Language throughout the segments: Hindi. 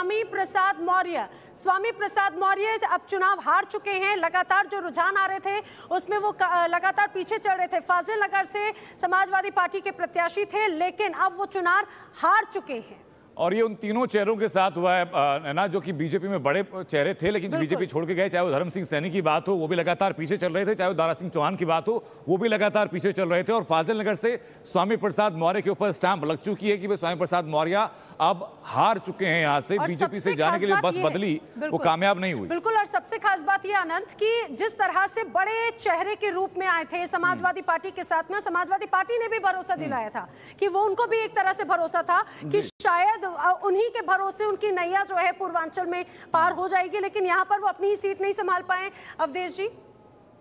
स्वामी प्रसाद मौर्य स्वामी प्रसाद मौर्य अब चुनाव हार चुके हैं लगातार जो रुझान आ रहे थे उसमें वो लगातार पीछे चल रहे थे फाजिल नगर से समाजवादी पार्टी के प्रत्याशी थे लेकिन अब वो चुनाव हार चुके हैं और ये उन तीनों चेहरों के साथ हुआ है ना जो कि बीजेपी में बड़े चेहरे थे लेकिन बीजेपी छोड़ के गए चाहे वो धर्म सिंह सैनी की बात हो वो भी लगातार पीछे चल रहे थे चाहे वो दारा सिंह चौहान की बात हो वो भी लगातार पीछे चल रहे थे और फाजिल नगर से स्वामी प्रसाद मौर्य के ऊपर स्टैंप लग चुकी है कि स्वामी प्रसाद मौर्य अब हार चुके हैं यहाँ से बीजेपी से जाने के लिए बस बदली वो कामयाब नहीं हुई बिल्कुल और सबसे खास बात ये अनंत की जिस तरह से बड़े चेहरे के रूप में आए थे हम्म। समाजवादी पार्टी के साथ में समाजवादी पार्टी ने भी भरोसा हम्म। दिलाया था कि वो उनको भी एक तरह से भरोसा था कि शायद उन्हीं के भरोसे उनकी नैया जो है पूर्वांचल में पार हो जाएगी लेकिन यहाँ पर वो अपनी ही सीट नहीं संभाल पाए अवधेश जी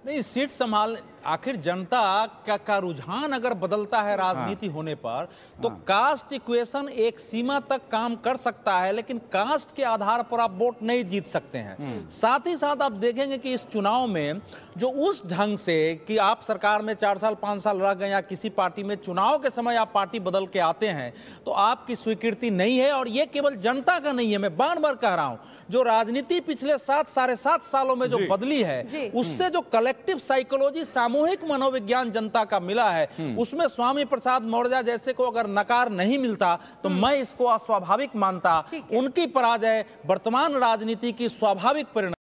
नहीं सीट संभाल आखिर जनता का, का रुझान अगर बदलता है हाँ। राजनीति हाँ। होने पर तो हाँ। कास्ट इक्वेशन एक सीमा तक काम कर सकता है लेकिन कास्ट के आधार पर आप वोट नहीं जीत सकते हैं हम्म। साथ ही साथ आप देखेंगे कि इस चुनाव में जो उस ढंग से कि आप सरकार में चार साल पाँच साल रह गए या किसी पार्टी में चुनाव के समय आप पार्टी बदल के आते हैं तो आपकी स्वीकृति नहीं है और ये केवल जनता का नहीं है मैं बार बार कह रहा हूँ जो राजनीति पिछले सात साढ़े सात सालों में जो बदली है उससे जो कलेक्ट कलेक्टिव साइकोलॉजी सामूहिक मनोविज्ञान जनता का मिला है हम्म। उसमें स्वामी प्रसाद मौर्य जैसे को अगर नकार नहीं मिलता तो हम्म। मैं इसको अस्वाभाविक मानता उनकी पराजय वर्तमान राजनीति की स्वाभाविक परिणाम